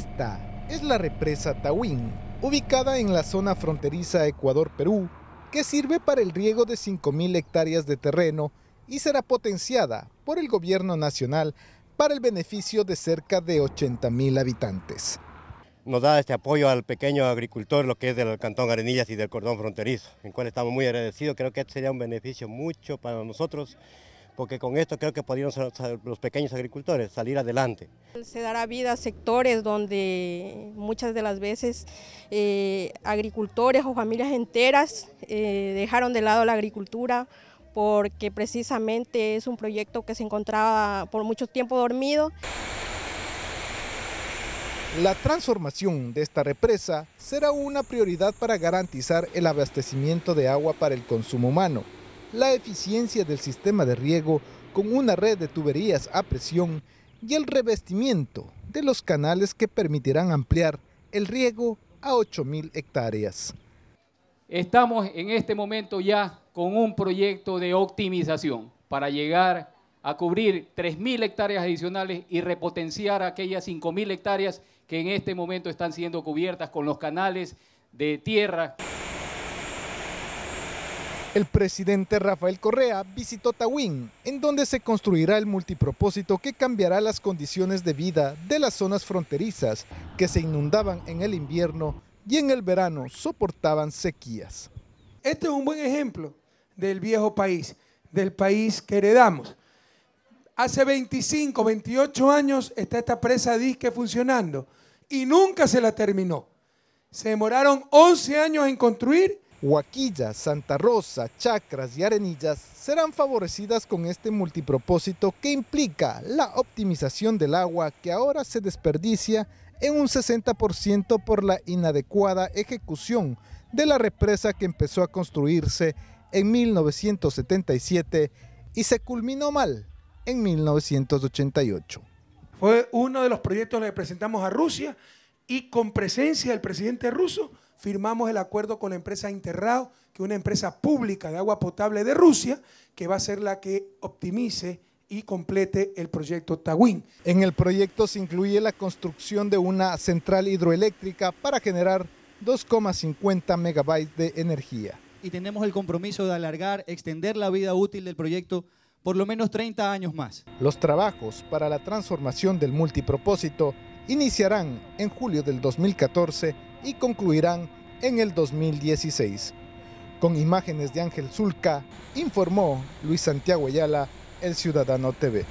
Esta es la represa Tawín, ubicada en la zona fronteriza Ecuador-Perú, que sirve para el riego de 5.000 hectáreas de terreno y será potenciada por el gobierno nacional para el beneficio de cerca de 80.000 habitantes. Nos da este apoyo al pequeño agricultor, lo que es del Cantón Arenillas y del Cordón Fronterizo, en cual estamos muy agradecidos. Creo que este sería un beneficio mucho para nosotros porque con esto creo que podrían los pequeños agricultores salir adelante. Se dará vida a sectores donde muchas de las veces eh, agricultores o familias enteras eh, dejaron de lado la agricultura porque precisamente es un proyecto que se encontraba por mucho tiempo dormido. La transformación de esta represa será una prioridad para garantizar el abastecimiento de agua para el consumo humano, la eficiencia del sistema de riego con una red de tuberías a presión y el revestimiento de los canales que permitirán ampliar el riego a 8.000 hectáreas. Estamos en este momento ya con un proyecto de optimización para llegar a cubrir 3.000 hectáreas adicionales y repotenciar aquellas 5.000 hectáreas que en este momento están siendo cubiertas con los canales de tierra. El presidente Rafael Correa visitó Tawín, en donde se construirá el multipropósito que cambiará las condiciones de vida de las zonas fronterizas que se inundaban en el invierno y en el verano soportaban sequías. Este es un buen ejemplo del viejo país, del país que heredamos. Hace 25, 28 años está esta presa disque funcionando y nunca se la terminó. Se demoraron 11 años en construir Huaquilla, Santa Rosa, Chacras y Arenillas serán favorecidas con este multipropósito que implica la optimización del agua que ahora se desperdicia en un 60% por la inadecuada ejecución de la represa que empezó a construirse en 1977 y se culminó mal en 1988. Fue uno de los proyectos que presentamos a Rusia y con presencia del presidente ruso firmamos el acuerdo con la empresa Interrao, que es una empresa pública de agua potable de Rusia, que va a ser la que optimice y complete el proyecto Tawin. En el proyecto se incluye la construcción de una central hidroeléctrica para generar 2,50 megabytes de energía. Y tenemos el compromiso de alargar, extender la vida útil del proyecto por lo menos 30 años más. Los trabajos para la transformación del multipropósito iniciarán en julio del 2014 y concluirán en el 2016. Con imágenes de Ángel Zulca, informó Luis Santiago Ayala, El Ciudadano TV.